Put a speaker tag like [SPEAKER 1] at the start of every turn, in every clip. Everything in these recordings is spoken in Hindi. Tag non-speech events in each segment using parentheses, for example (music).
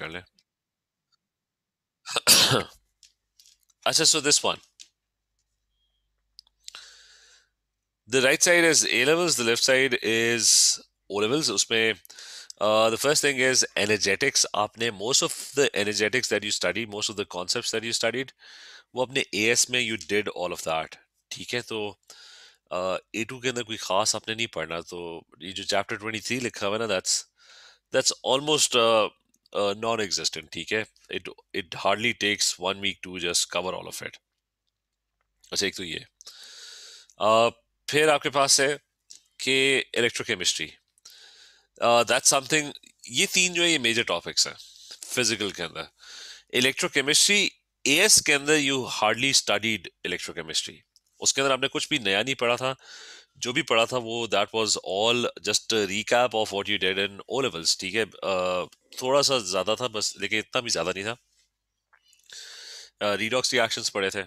[SPEAKER 1] Carly. I said, so this one. The right side is A levels, the left side is O levels. uh, the first thing is energetics. आपने most of the energetics that you studied, most of the concepts that you studied, वो अपने AS में you did all of that. ठीक है तो ए टू के अंदर कोई खास आपने नहीं पढ़ना तो ये जो चैप्टर ट्वेंटी थ्री लिखा हुआ है ना दैट्स दैट्स ऑलमोस्ट non-existent ठीक है it it hardly takes one week to just cover all of it अच्छा एक तो ये uh, फिर आपके पास है कि इलेक्ट्रोकेमिस्ट्री दैट समथिंग ये तीन जो है ये मेजर टॉपिक्स हैं फिजिकल के अंदर इलेक्ट्रोकेमिस्ट्री एएस के अंदर यू हार्डली स्टडीड इलेक्ट्रोकेमिस्ट्री उसके अंदर आपने कुछ भी नया नहीं पढ़ा था जो भी पढ़ा था वो that was all just recap of what you did in O levels ठीक है थोड़ा सा ज़्यादा था बस लेकिन इतना भी ज़्यादा नहीं था रीडॉक्स रिएक्शंस पढ़े थे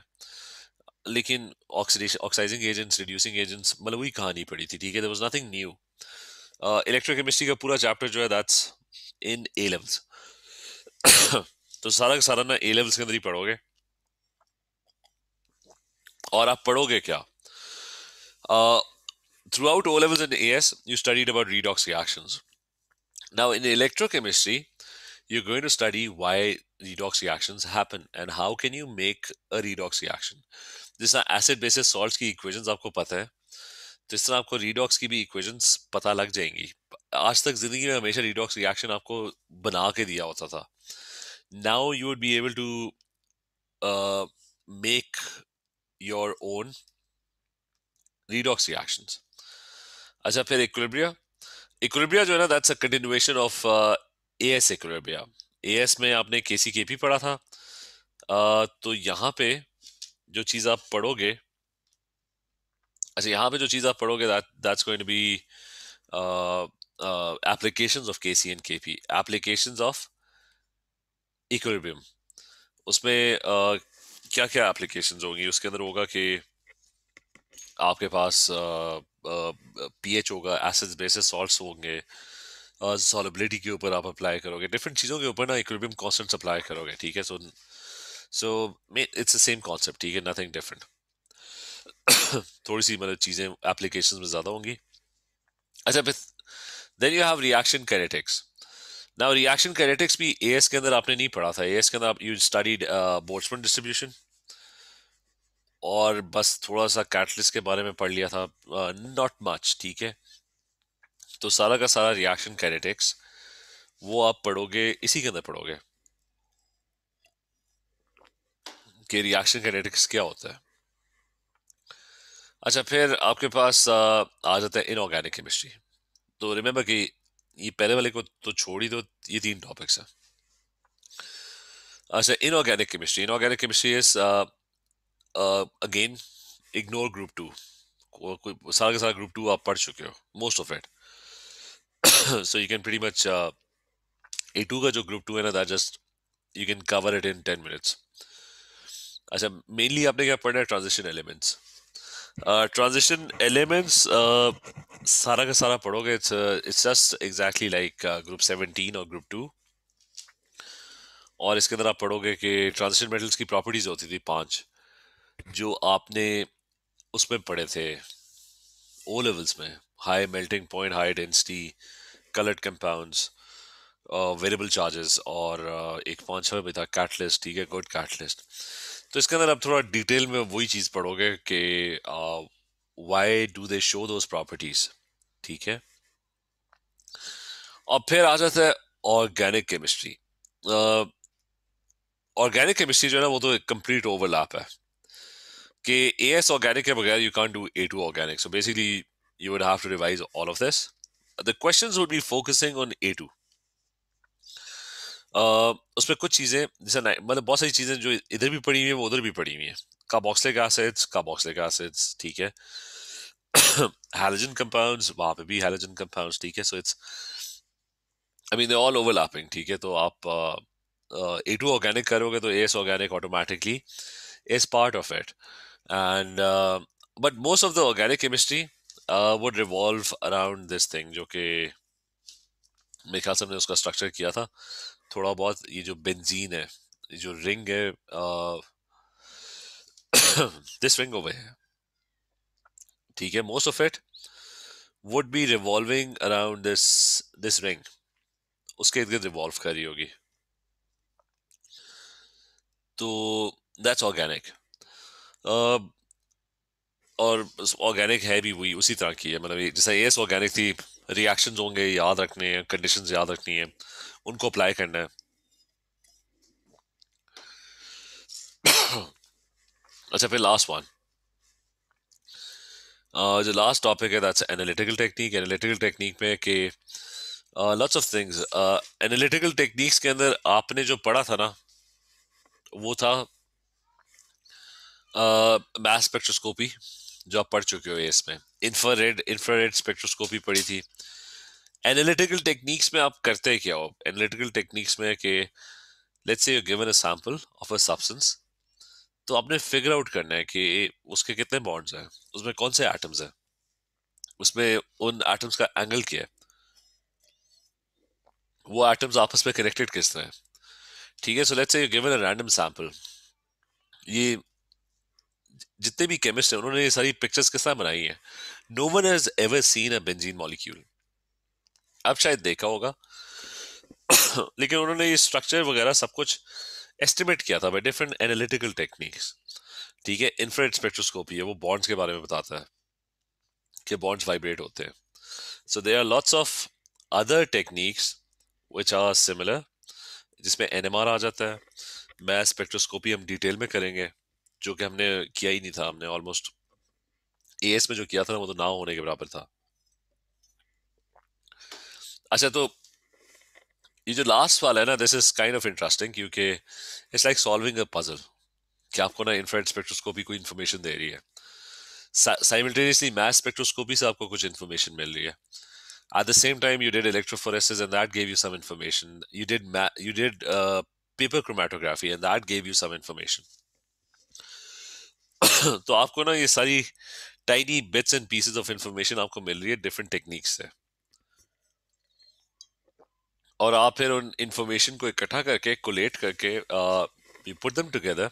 [SPEAKER 1] लेकिन oxidation oxidizing agents reducing agents मतलब वही कहानी पड़ी थी ठीक है there was nothing new electrochemistry का पूरा चैप्टर जो है दैट्स इन ए लेवल्स तो सारा का सारा ना ए लेवल्स के अंदर ही पढ़ोगे और आप पढ़ोगे क्या throughout O levels and AS, you studied about redox reactions. Now, in electrochemistry, you're going to study why redox reactions happen and how can you make a redox reaction. This is acid bases salts' की equations. आपको पता this जिस तरह आपको रीडॉक्स की भी इक्वेशंस पता लग जाएंगी आज तक जिंदगी में हमेशा रीडॉक्स रिएक्शन आपको बना के दिया होता था now you would be able to make your own redox reactions. अच्छा फिर इक्विलिब्रिया इक्विलिब्रिया जो है ना that's a continuation of A S equilibria A S में आपने के सी के पी पढ़ा था uh, तो यहाँ पे जो चीज़ आप पढ़ोगे अच्छा यहाँ पे जो चीज़ आप पढ़ोगे that that's going to be applications of K C and K P applications of equilibrium उसमें uh, क्या क्या एप्लीकेशंस होंगी उसके अंदर होगा कि आपके पास uh, पी एच होगा एसिड्स बेसिस सॉल्ट होंगे सॉलिबिलिटी के ऊपर आप अप्लाई करोगे डिफरेंट चीज़ों के ऊपर ना इक्विबियम कॉन्सेंट अप्लाई करोगे ठीक है so so it's the same concept ठीक है नथिंग डिफरेंट थोड़ी सी मतलब चीज़ें एप्लीकेशन में ज़्यादा होंगी अच्छा फिर then you have reaction kinetics ना रिएक्शन कैरेटिक्स भी ए एस के अंदर आपने नहीं पढ़ा था ए एस के अंदर आप यू स्टडीड बोर्डमेंट डिस्ट्रीब्यूशन और बस थोड़ा सा कैटलिस्ट के बारे में पढ़ लिया था नॉट मच ठीक है तो सारा का सारा रिएक्शन कैनेटिक्स वो आप पढ़ोगे इसी के अंदर पढ़ोगे कि रिएक्शन कैनेटिक्स क्या होता है अच्छा फिर आपके पास आ, आ जाता है इनऑर्गेनिक केमिस्ट्री तो रिमेंबर कि ये पहले वाले को तो छोड़ ही दो ये तीन टॉपिक्स हैं अच्छा inorganic chemistry inorganic chemistry is again ignore group two कोई सारा का सारा ग्रुप टू आप पढ़ चुके हो most of it so you can pretty much A two का जो ग्रुप टू है ना that just you can cover it in ten minutes अच्छा मेनली आपने क्या पढ़ना है ट्रांजिशन एलिमेंट्स ट्रांजिशन एलिमेंट्स सारा का सारा पढ़ोगे it's it's just exactly like group seventeen और ग्रुप टू और इसके अंदर आप पढ़ोगे कि ट्रांजिशन मेटल्स की प्रॉपर्टीज होती थी पांच जो आपने उसमें पढ़े थे ओ लेवल्स में high melting point high density coloured compounds variable charges और uh, एक पाँच भी था कैटलिस्ट ठीक है गुड कैटलिस्ट तो इसके अंदर आप थोड़ा डिटेल में वही चीज़ पढ़ोगे कि why do they show those properties ठीक है और फिर आ जाता है ऑर्गेनिक केमिस्ट्री ऑर्गेनिक केमिस्ट्री जो है ना वो तो एक कंप्लीट ओवरलैप है कि ए एस ऑर्गेनिक के बगैर you can do A two organic so basically you would have to revise all of this the question would be focusing on A two उसमें कुछ चीज़ें जैसे मतलब बहुत सारी चीज़ें जो इधर भी पड़ी हुई हैं वो उधर भी पड़ी हुई हैं काबॉक्सलिक एसिड्स काबॉक्सलिक एसिड्स ठीक है हेलोजन (coughs) कंपाउंड्स वहाँ पे भी हेलोजन कंपाउंड्स ठीक है so it's I mean they all overlapping ठीक है तो आप ए टू ऑर्गेनिक करोगे तो A S organic automatically is part of it and uh, but most of the organic chemistry uh, would revolve around this thing जो कि मेरे ख्याल से हमने उसका स्ट्रक्चर किया था थोड़ा बहुत ये जो बेंजीन है ये जो रिंग है दिस रिंग ओवर है ठीक है most of it would be revolving around this this ring उसके इर्द गिर्द रिवॉल्व रही होगी तो दैट्स ऑर्गेनिक और ऑर्गेनिक है भी वही उसी तरह की है मतलब जैसे एस ऑर्गेनिक थी रिएक्शंस होंगे याद रखने हैं कंडीशंस याद रखनी है उनको अप्लाई करना है (coughs) अच्छा फिर लास्ट वन जो लास्ट टॉपिक है that's analytical technique analytical technique में कि lots of things analytical techniques के अंदर आपने जो पढ़ा था ना वो था मैथ स्पेक्ट्रोस्कोपी जो आप पढ़ चुके हो ये इसमें इंफ्रारेड इंफ्रारेड स्पेक्ट्रोस्कोपी पढ़ी थी एनालिटिकल टेक्निक्स में आप करते हैं क्या हो एनालिटिकल टेक्निक्स में कि let's say you given a sample of a substance तो आपने फिगर आउट करना है कि उसके कितने बॉन्ड्स हैं उसमें कौन से एटम्स हैं उसमें उन एटम्स का एंगल क्या है वो एटम्स आपस में कनेक्टेड किस तरह है ठीक है so let's say you given a random sample ये जितने भी केमिस्ट हैं उन्होंने ये सारी पिक्चर्स किस तरह बनाई है no one has ever seen a benzene molecule आप शायद देखा होगा (coughs) लेकिन उन्होंने ये स्ट्रक्चर वगैरह सब कुछ एस्टिमेट किया था बाई डिफरेंट एनालिटिकल टेक्निक्स ठीक है इन्फ्रेट स्पेक्ट्रोस्कोपी है वो बॉन्ड्स के बारे में बताता है कि बॉन्ड्स वाइब्रेट होते हैं so they are lots of other techniques which are similar जिसमें एन आ जाता है मैथ स्पेक्ट्रोस्कोपी हम डिटेल में करेंगे जो कि हमने किया ही नहीं था हमने ऑलमोस्ट ए में जो किया था ना वो तो ना होने के बराबर था अच्छा तो ये जो लास्ट वाला है ना this is kind of interesting क्योंकि it's like solving a puzzle कि आपको ना इंफ्रारेड स्पेक्ट्रोस्कोपी कोई इन्फॉर्मेशन दे रही है साइमल्टेनियसली मैथ स्पेक्ट्रोस्कोपी से आपको कुछ इन्फॉर्मेशन मिल रही है at the same time you did electrophoresis and that gave you some information you did you did paper uh, and that gave you some information (coughs) तो आपको ना ये सारी tiny bits and pieces of information आपको मिल रही है डिफरेंट टेक्निक से और आप फिर उन इंफॉर्मेशन को इकट्ठा करके कोलेट करके you put them together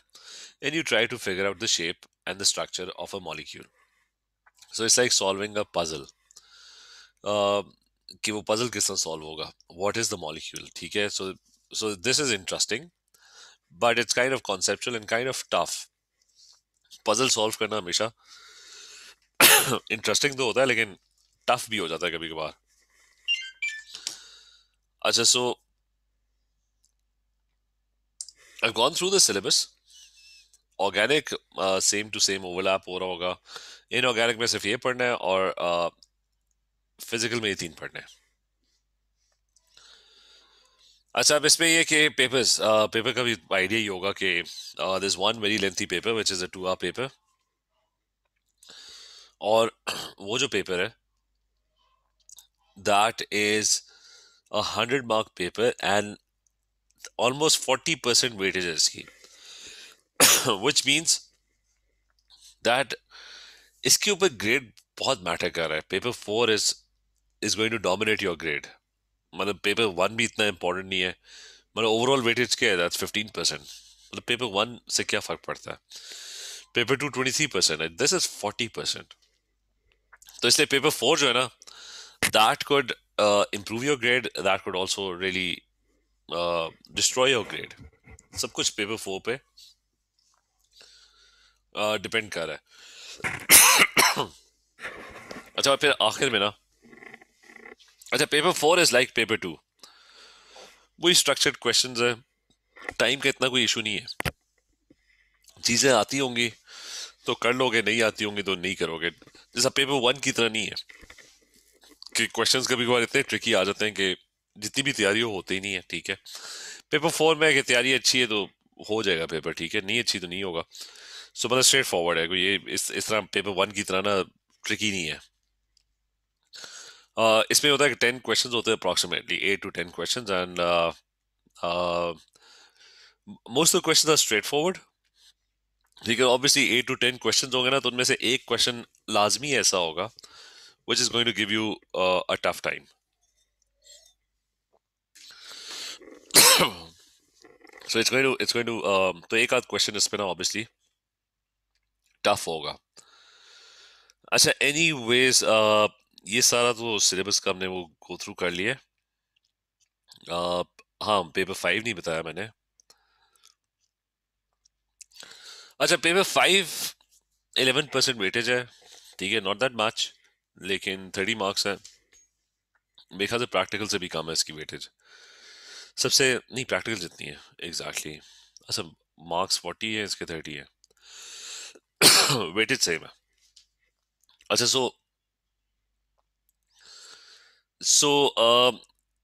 [SPEAKER 1] and you try to figure out the shape and the structure of a molecule so it's like solving a puzzle कि वो पजल किस तरह सॉल्व होगा वॉट इज द मॉलिक्यूल ठीक है so so this is interesting but it's kind of conceptual and kind of tough puzzle solve करना हमेशा इंटरेस्टिंग तो होता है लेकिन टफ भी हो जाता है कभी कभार अच्छा so I gone through the syllabus organic same to same overlap हो रहा होगा इन ऑर्गेनिक में सिर्फ ये पढ़ना है और फिजिकल uh, में ये तीन पढ़ना है अच्छा अब इसमें ये कि पेपर्स पेपर का भी आइडिया ही होगा कि this one very lengthy paper which is a two R paper और वो जो पेपर है that is a hundred mark paper and almost forty percent weightage है इसकी विच मीन्स दैट इसके ऊपर ग्रेड बहुत मैटर कर रहा है paper four is is going to dominate your grade मतलब पेपर वन भी इतना इंपॉर्टेंट नहीं है मतलब ओवरऑल वेटेज क्या है दैट्स फिफ्टीन परसेंट मतलब पेपर वन से क्या फ़र्क पड़ता है paper two twenty three percent है दिस इज फोर्टी परसेंट तो इसलिए पेपर फोर जो है ना that could improve your grade that could also really destroy your grade सब कुछ पेपर फोर पे डिपेंड uh, कर रहा है (coughs) अच्छा फिर आखिर में ना अच्छा paper four is like paper two वही स्ट्रक्चर्ड क्वेश्चन है टाइम का इतना कोई इशू नहीं है चीज़ें आती होंगी तो कर लोगे नहीं आती होंगी तो नहीं करोगे जैसा पेपर वन की तरह नहीं है कि क्वेश्चंस कभी कभार इतने ट्रिकी आ जाते हैं कि जितनी भी तैयारी हो होती ही नहीं है ठीक है पेपर फोर में कि तैयारी अच्छी है तो हो जाएगा पेपर ठीक है नहीं अच्छी तो नहीं होगा सो मतलब स्ट्रेट फॉरवर्ड है कोई ये इस इस तरह पेपर वन की तरह ना ट्रिकी नहीं है uh, इसमें होता है कि टेन क्वेश्चन होते हैं approximately eight to ten question and most of question are straightforward लेकिन obviously eight to ten question होंगे ना तो उनमें से एक क्वेश्चन लाजमी ऐसा होगा which is going to give you a tough time so it's going to it's going to um, तो एक आध क्वेश्चन इसमें ना ऑब्वियसली टफ होगा अच्छा एनी वेज uh, ये सारा तो सिलेबस का हमने वो गो थ्रू कर लिया हाँ पेपर फाइव नहीं बताया मैंने अच्छा paper five eleven percent weightage है ठीक है नॉट दैट मच लेकिन थर्टी मार्क्स है मेरे ख्याल से प्रैक्टिकल से भी कम है इसकी वेटेज सबसे नहीं प्रैक्टिकल जितनी है एग्जैक्टली exactly. अच्छा मार्क्स फोर्टी है इसके थर्टी है वेटेज (coughs) सेम है अच्छा सो सो so, uh,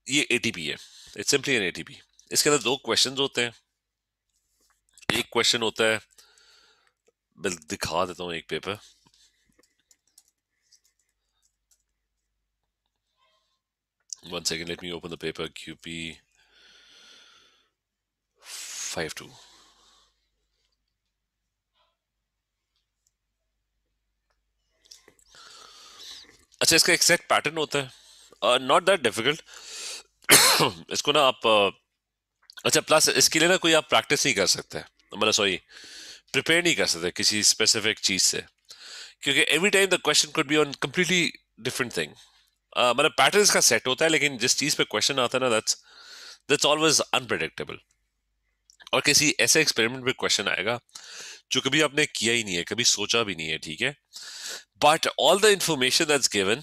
[SPEAKER 1] ये ए है इट्स सिंपली एन एटीपी इसके अंदर दो क्वेश्चन होते हैं एक क्वेश्चन होता है मैं दिखा देता हूँ एक paper one let me open the paper Q P five two अच्छा इसका एक्सैक्ट पैटर्न होता है नॉट दैट डिफिकल्ट इसको ना आप uh, अच्छा प्लस इसके लिए ना कोई आप प्रैक्टिस नहीं कर सकते मतलब सॉरी प्रिपेयर नहीं कर सकते किसी स्पेसिफिक चीज से क्योंकि every time the question could be on completely different thing मतलब पैटर्न का सेट होता है लेकिन जिस चीज पे क्वेश्चन आता है ना दैट्स दैट्स ऑलवेज अनप्रडिक्टेबल और किसी ऐसे एक्सपेरिमेंट में क्वेश्चन आएगा जो कभी आपने किया ही नहीं है कभी सोचा भी नहीं है ठीक है but all the information that's given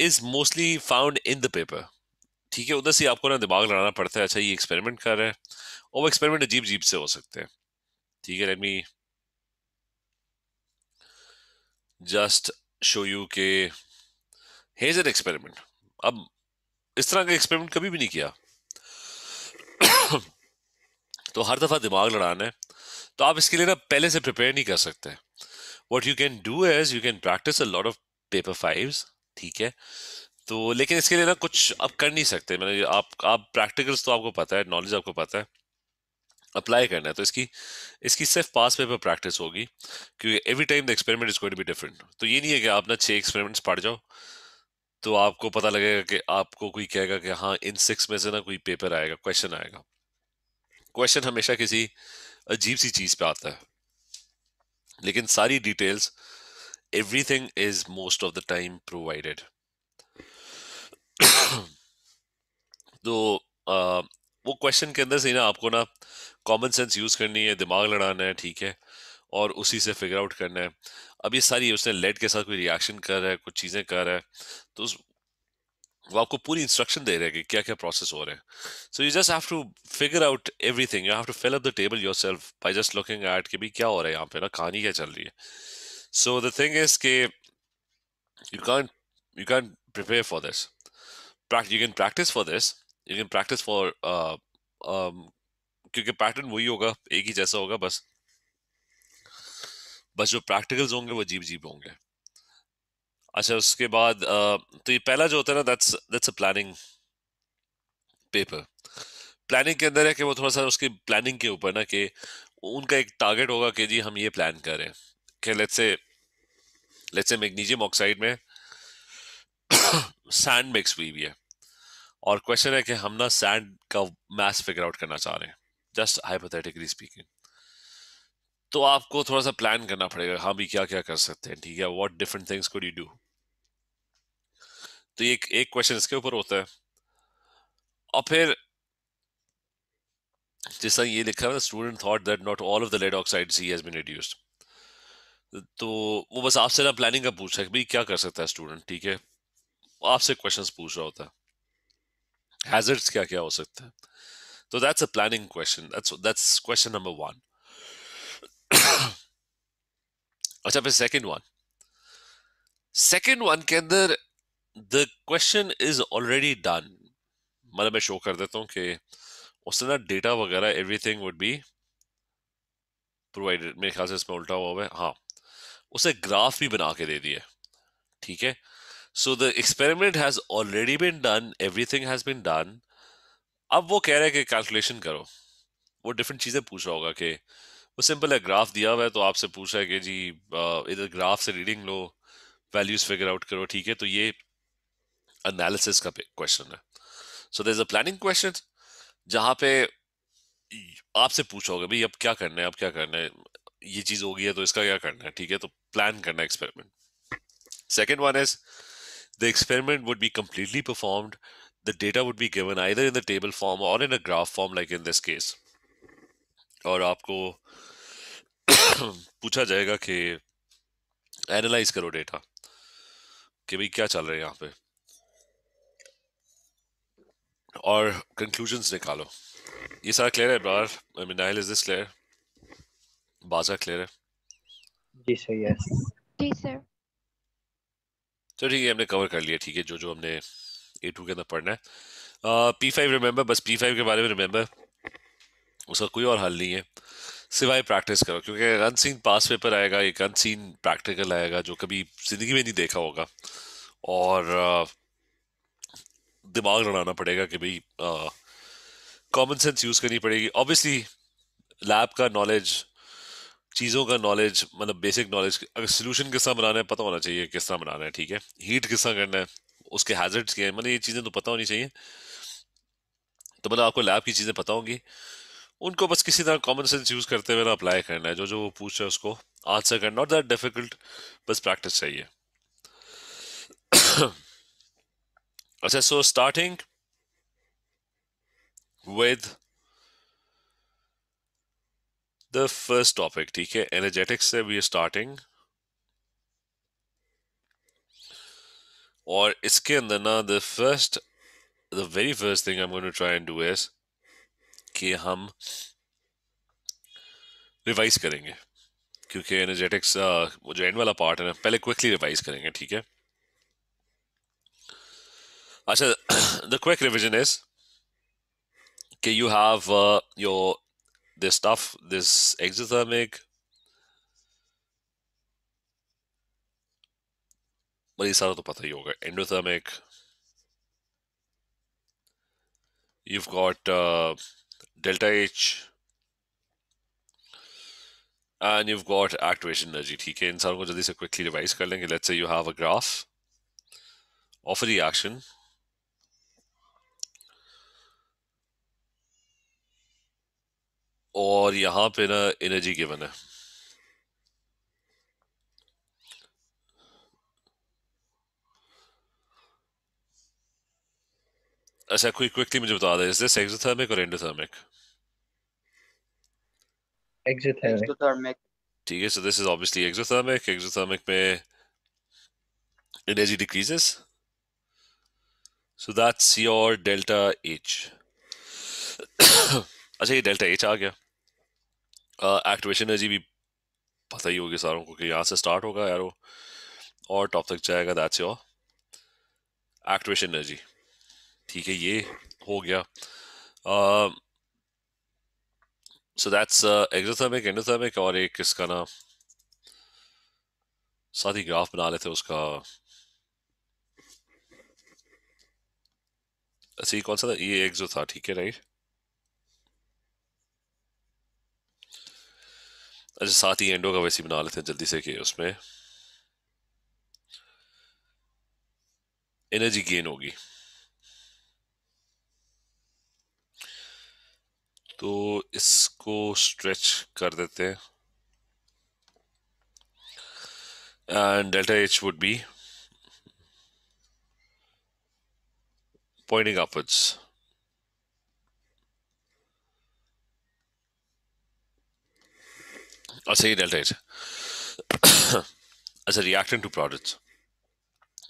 [SPEAKER 1] is mostly found in the paper ठीक है उधर से आपको ना दिमाग लड़ाना पड़ता है अच्छा ये एक्सपेरिमेंट कर रहे हैं और वो एक्सपेरिमेंट अजीब अजीब से हो सकते हैं ठीक है let me just show you के हेज एन एक्सपेरिमेंट अब इस तरह का एक्सपेरिमेंट कभी भी नहीं किया (coughs) तो हर दफ़ा दिमाग लड़ाना है तो आप इसके लिए ना पहले से प्रिपेयर नहीं कर सकते what you can do as you can practice a lot of paper fives ठीक है तो लेकिन इसके लिए ना कुछ आप कर नहीं सकते मैंने मतलब आप आप प्रैक्टिकल्स तो आपको पता है नॉलेज आपको पता है अप्लाई करना है तो इसकी इसकी सिर्फ पास पेपर प्रैक्टिस होगी क्योंकि every time the experiment is going to be different तो ये नहीं है कि आप ना छः एक्सपेरिमेंट्स पढ़ जाओ तो आपको पता लगेगा कि आपको कोई कहेगा कि हाँ इन सिक्स में से ना कोई पेपर आएगा क्वेश्चन आएगा क्वेश्चन हमेशा किसी अजीब सी चीज़ पे आता है लेकिन सारी details everything is most of the time provided तो आ, वो क्वेश्चन के अंदर से ना आपको ना कॉमन सेंस यूज करनी है दिमाग लड़ाना है ठीक है और उसी से फिगर आउट करना है अब ये सारी उसने लेड के साथ कोई रिएक्शन कर रहा है कुछ चीज़ें कर रहा है तो उस वो आपको पूरी इंस्ट्रक्शन दे रहे हैं कि क्या क्या प्रोसेस हो रहे हैं so you just have to figure out everything you have to fill up the table yourself by just looking at कि भी क्या हो रहा है यहाँ पे ना कहानी क्या चल रही है So the thing is, ke, you can't you can't prepare for this. You can practice for this. You can practice for uh, um, क्योंकि पैटर्न वही होगा एक ही जैसा होगा बस बस जो प्रैक्टिकल्स होंगे वो जीप जीप होंगे अच्छा उसके बाद तो ये पहला जो होता है ना that's that's a planning paper planning के अंदर है कि वो थोड़ा सा उसकी प्लानिंग के ऊपर ना कि उनका एक टारगेट होगा कि जी हम ये प्लान करें कि let's say let's say magnesium oxide में सैंड मिक्स हुई हुई है और क्वेश्चन है कि हम ना सैंड का मास फिगर आउट करना चाह रहे हैं जस्ट हाइपोथेटिकली स्पीकिंग तो आपको थोड़ा सा प्लान करना पड़ेगा हाँ भी क्या क्या कर सकते हैं ठीक है what different things could you do तो एक एक क्वेश्चन इसके ऊपर होता है और फिर जिस तरह ये लिखा है student thought that not all of the lead oxide C has been reduced तो वो बस आपसे ना प्लानिंग का पूछ रहा है भाई क्या कर सकता है स्टूडेंट ठीक है आपसे क्वेश्चन पूछ रहा होता है हैजर्ड्स क्या क्या हो सकता है तो that's a planning question that's that's question number one अच्छा फिर सेकेंड वन सेकेंड वन के अंदर the question is already done मतलब मैं शो कर देता हूँ कि उससे ना डेटा वगैरह एवरीथिंग वुड बी प्रोवाइडेड मेरे ख्याल से इसमें उल्टा हुआ है हाँ उसे ग्राफ भी बना के दे दिए ठीक है so the experiment has already been done everything has been done अब वो कह रहे हैं कि कैलकुलेशन करो वो डिफरेंट चीज़ें पूछ रहा होगा कि वो सिंपल है ग्राफ दिया हुआ है तो आपसे पूछ रहा है कि जी इधर ग्राफ से रीडिंग लो वैल्यूज फिगर आउट करो ठीक है तो ये अनालिसिस का क्वेश्चन है so there is a planning question जहाँ पे आपसे पूछा होगा भाई अब क्या करना है अब क्या करना है ये चीज हो गई है तो इसका क्या करना है ठीक है तो प्लान करना experiment second one is the experiment would be completely performed the data would be given either in the table form और in a graph form like in this case और आपको (coughs) पूछा जाएगा कि एनालाइज करो डेटा कि भाई क्या चल रहा है यहाँ पे और कंक्लूजन्स निकालो ये सारा क्लियर है ब्रार I mean I is this clear बाजा क्लियर है जी सर यस जी सर तो ठीक है हमने कवर कर लिया ठीक है जो जो हमने ए टू के अंदर पढ़ना है पी फाइव रिमेंबर बस पी फाइव के बारे में रिमेंबर उसका कोई और हल नहीं है सिवाय प्रैक्टिस करो क्योंकि अनसीन पास पेपर आएगा एक अनसीन प्रैक्टिकल आएगा जो कभी ज़िंदगी में नहीं देखा होगा और दिमाग लड़ाना पड़ेगा कि भाई कॉमन सेंस यूज़ करनी पड़ेगी ऑब्वियसली लैब का नॉलेज चीज़ों का नॉलेज मतलब बेसिक नॉलेज अगर सोल्यूशन किस तरह बनाना है पता होना चाहिए किस तरह बनाना है ठीक है हीट किस तरह करना है उसके हैजर्ड्स क्या है मतलब ये चीज़ें तो पता होनी चाहिए तो मतलब आपको लैब की चीज़ें पता होंगी उनको बस किसी तरह कॉमन सेंस यूज़ करते हुए ना अप्लाई करना है जो जो वो पूछ रहे हैं उसको आंसर करना नॉट दैट डिफिकल्ट बस प्रैक्टिस चाहिए (coughs) अच्छा so starting with the first topic ठीक है एनर्जेटिक्स से वी आर स्टार्टिंग और इसके अंदर ना the first the very first thing I am going to try and do is कि हम रिवाइज करेंगे क्योंकि एनर्जेटिक्स uh, वो जो एंड वाला पार्ट है ना पहले क्विकली रिवाइज करेंगे ठीक है अच्छा द क्विक रिविजन इज कि you have your this stuff, this exothermic, Marisarutapatha yoga, endothermic. You've got uh, delta H, and you've got activation energy. ठीक है इन सारों को जल्दी से क्विकली रिवाइज कर लेंगे let's say you have a graph of a reaction और यहां पे ना एनर्जी गिवन है अच्छा कोई क्विकली मुझे बता दे इज दिस एक्सोथर्मिक और एंडोथर्मिक एक्सोथर्मिक ठीक है so this is obviously exothermic exothermic में energy decreases so that's your delta H अच्छा ये डेल्टा एच आ गया एक्टिवेशन uh, एनर्जी भी पता ही होगी सारों को कि यहाँ से स्टार्ट होगा यार वो और टॉप तक जाएगा दैट्स योर एक्टिवेशन एनर्जी ठीक है ये हो गया सो दैट्स एक्जोथर्मिक एंडोथर्मिक और एक इसका ना साथ ही ग्राफ बना लेते उसका ऐसे अच्छा, कौन सा था ये एक्जो था ठीक है राइट अच्छा साथ ही एंडो का वैसे बना लेते हैं जल्दी से कि उसमें एनर्जी गेन होगी तो इसको स्ट्रेच कर देते हैं and delta H would be pointing upwards or say delta H as a reactant to products.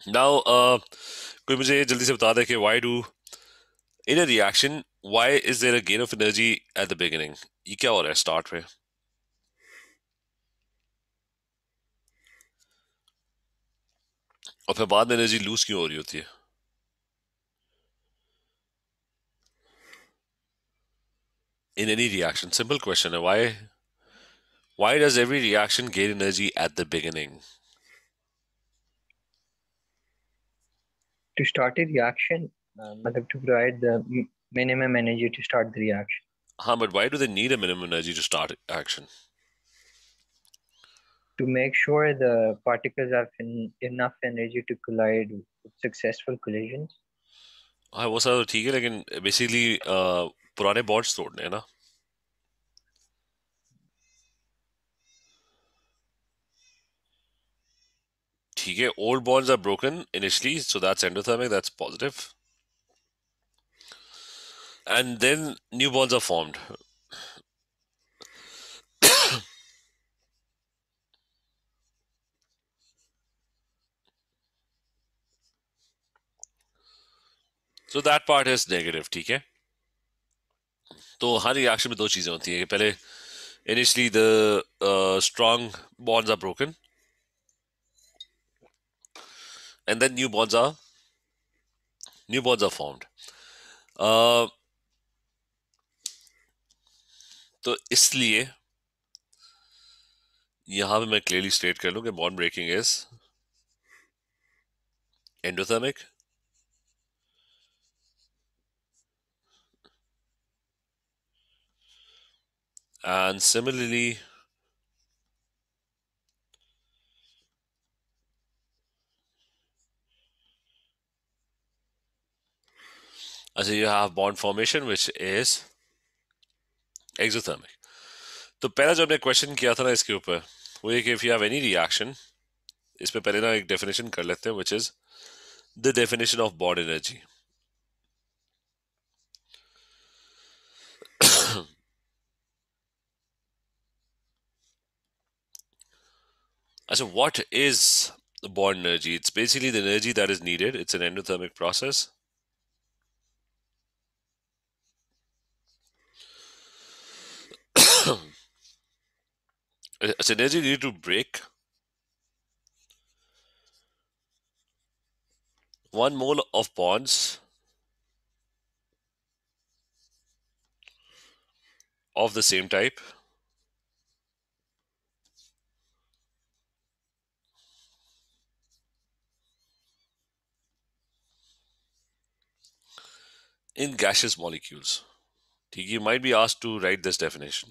[SPEAKER 1] Now, uh, कोई मुझे जल्दी से बता दे कि why do in a reaction why is there a gain of energy at the beginning? ये क्या हो रहा है start में? और फिर बाद में एनर्जी लूज क्यों हो रही होती है in any reaction simple question है why Why does every reaction gain energy at the beginning? To start a reaction, have uh, hmm. to provide the minimum energy to start the reaction. Huh, but why do they need a minimum energy to start action? To make sure the particles have en enough energy to collide with successful collisions. हाँ वो सारा ठीक है लेकिन बेसिकली uh, पुराने बॉट्स तोड़ने हैं ना ठीक है old bonds are broken initially so that's endothermic that's positive and then new bonds are formed so that part is negative ठीक है तो हर रिएक्शन में दो चीज़ें होती हैं पहले initially the strong bonds are broken and then new bonds are new bonds are formed. Uh, तो इसलिए यहां पे मैं क्लियरली स्टेट कर लूं कि bond breaking is endothermic and similarly So you have bond formation, which is exothermic. तो पहला जो हमने क्वेश्चन किया था ना इसके ऊपर वो ये कि if you have any reaction इस पर पहले ना एक डेफिनेशन कर लेते हैं is the definition of energy अच्छा what is bond energy? It's basically the energy that is needed. It's an endothermic process. Uh, so an it need to break? One mole of bonds of the same type in gaseous molecules. You might be asked to write this definition.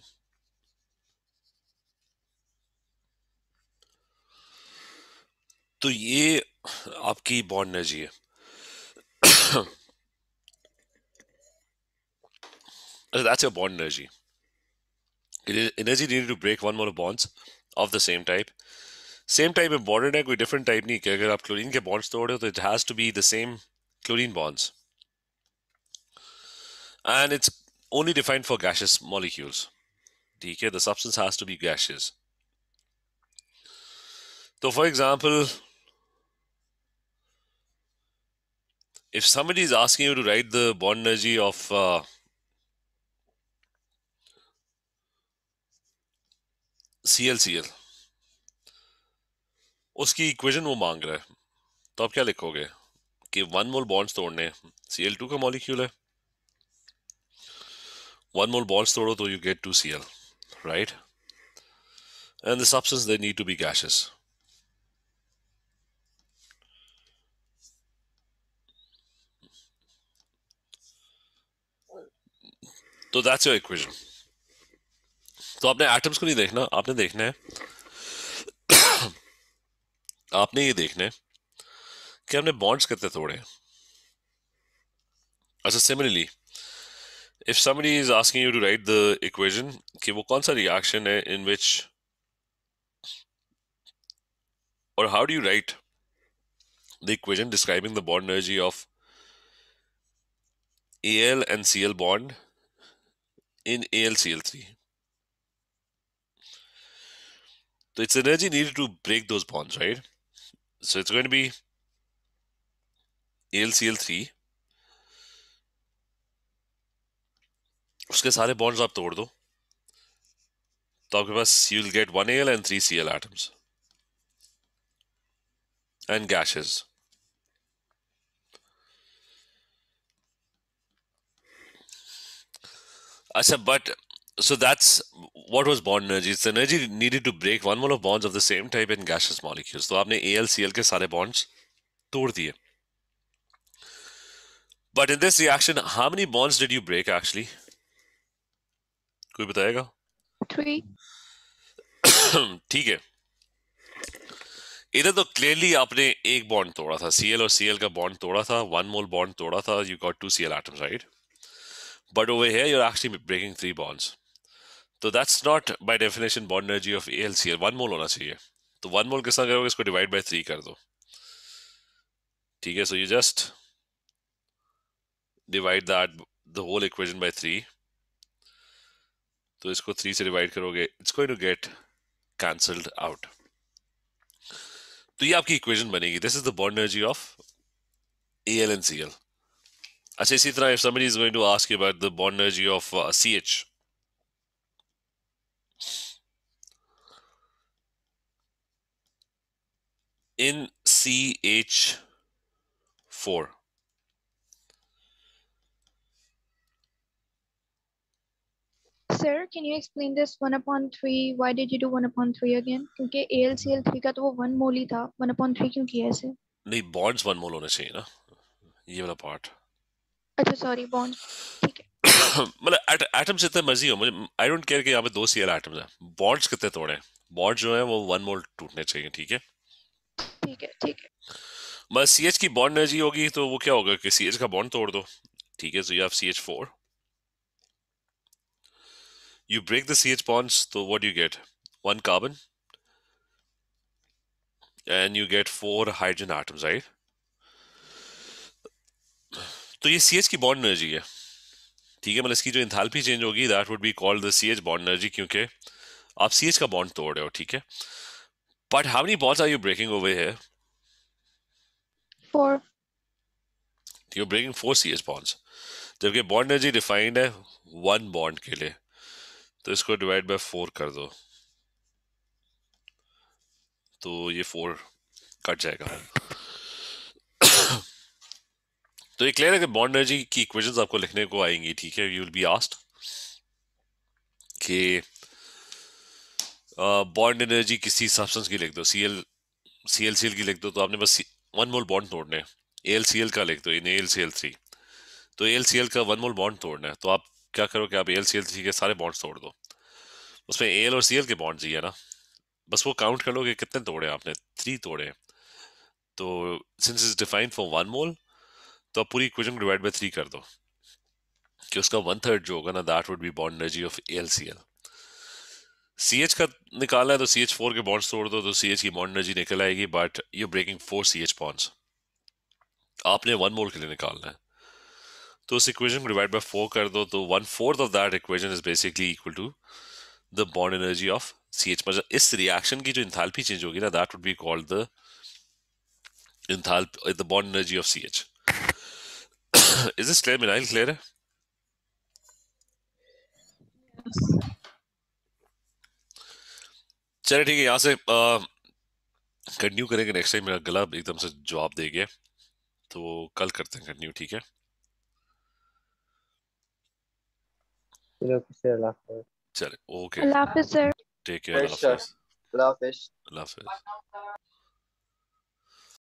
[SPEAKER 1] तो ये आपकी बॉन्ड एनर्जी है that's your bond energy. It is energy needed to break one more bonds of the same type. Same type में bonded है कोई different type नहीं कि अगर आप क्लोरीन के bonds तोड़ रहे हो तो it has to be the same chlorine bonds. And it's only defined for gaseous molecules. ठीक है the substance has to be gaseous. So for example if somebody is asking you to write the bond energy of uh, CLCL, उसकी इक्वेशन वो मांग रहा है तो आप क्या लिखोगे कि वन मोल बॉन्ड्स तोड़ने सी एल टू का मॉलिक्यूल है वन मोल बॉन्ड्स तोड़ो तो you get two C L right and the substance they need to be gases तो दैट्स योर इक्वेशन तो आपने एटम्स को नहीं देखना आपने देखना है (coughs) आपने ये देखना है कि हमने बॉन्ड्स कितने तोड़े अच्छा सिमिलरली इफ समी is asking you to write the equation कि वो कौन सा रिएक्शन है इन विच और how do you write the describing the bond energy of A L and C L bond in AlCl3. So it's energy needed to break those bonds, right? So it's going to be AlCl3. उसके सारे बॉन्ड्स आप तोड़ दो तो आपके पास you will get one L and three C L atoms and gases अच्छा but so that's what was bond energy energy needed to break one mole of bonds of the same type in gaseous molecules तो आपने ए एल सी एल के सारे बॉन्ड्स तोड़ दिए but in this reaction how many bonds did you break actually कोई बताएगा (coughs) ठीक है इधर तो क्लियरली आपने एक बॉन्ड तोड़ा था सीएल और सीएल का बॉन्ड तोड़ा था वन मोल बॉन्ड तोड़ा था you got two CL atoms right But over here, you're actually breaking three bonds. तो that's not by definition bond energy of A L C L one mole होना चाहिए तो वन मोल किस तरह करोगे इसको डिवाइड बाय थ्री कर दो ठीक है so you just divide that the whole equation by three तो इसको थ्री से डिवाइड करोगे it's going to get cancelled out तो ये आपकी इक्वेशन बनेगी this is the bond energy of A L and C L I say, Sitra, if somebody is going to ask you about the bond energy of CH. Uh, In CH4. Sir, can you explain this 1 upon 3? Why did you do 1 upon 3 again? Because ALCL3 was 1 mole. 1 upon 3 why did you do that? No, bonds 1 mole. This part. अच्छा सॉरी बॉन्ड ठीक है (coughs) मतलब एटम्स जितने मर्जी हो मुझे आई डोंट केयर कि यहाँ पे दो सीएल एटम्स हैं बॉन्ड्स कितने तोड़े हैं बॉन्ड जो है वो वन मोल टूटने चाहिए ठीक है ठीक है ठीक है बस मतलब सी की बॉन्ड एनर्जी होगी तो वो क्या होगा कि सी का बॉन्ड तोड़ दो ठीक है so you have C H four you break the CH bonds, so तो what do you get? One carbon, and you get four hydrogen atoms, right? तो ये सी एच की बॉन्ड एनर्जी है ठीक है मतलब इसकी जो इंथालपी चेंज होगी that would be called the C H bond energy क्योंकि आप सी एच का बॉन्ड तोड़ रहे हो ठीक है but how many bonds are you breaking over here four you breaking four C H bonds जबकि बॉन्ड एनर्जी डिफाइंड है वन बॉन्ड के लिए तो इसको डिवाइड बाय फोर कर दो तो ये फोर कट जाएगा तो ये क्लियर है कि बॉन्ड एनर्जी की इक्वेशंस आपको लिखने को आएंगी ठीक है यू विल बी आस्ट कि बॉन्ड एनर्जी किसी सब्सटेंस की लिख दो C L C L C L की लिख दो तो आपने बस वन मोल बॉन्ड तोड़ने ए एल सी एल का लिख दो इन एल सी एल थ्री तो एल सी एल का वन मोल बॉन्ड तोड़ना है तो आप क्या करो कि आप एल सी एल थ्री के सारे बॉन्ड्स तोड़ दो उसमें ए एल और सी एल के बॉन्ड्स ही है ना बस वो काउंट कर लो कि कितने तोड़े आपने थ्री तोड़े तो since is defined for one mole तो आप पूरी इक्वेशन को डिवाइड बाई थ्री कर दो कि उसका वन थर्ड जो होगा ना that would be bond energy of A L C L C H का निकालना है तो सी एच फोर के बॉन्ड्स तोड़ दो तो सी एच की बॉन्ड एनर्जी निकल आएगी but you breaking four C H bonds आपने वन मोल के लिए निकालना है तो उस इक्वेशन को डिवाइड बाई फोर कर दो तो one fourth of that equation is basically equal to the bond energy of C H मतलब इस रिएक्शन की जो इंथाल्पी चेंज होगी ना that would be called the enthalpy the bond energy of C H (coughs) Is this clear, Minahil? Clear? चलिए ठीक है यहाँ से कंटिन्यू करेंगे नेक्स्ट टाइम मेरा गला एकदम से जवाब दे गया तो कल करते हैं कंटिन्यू ठीक है चले ओके टेक केयर अल्लाह हाफिज अल्लाह हाफिज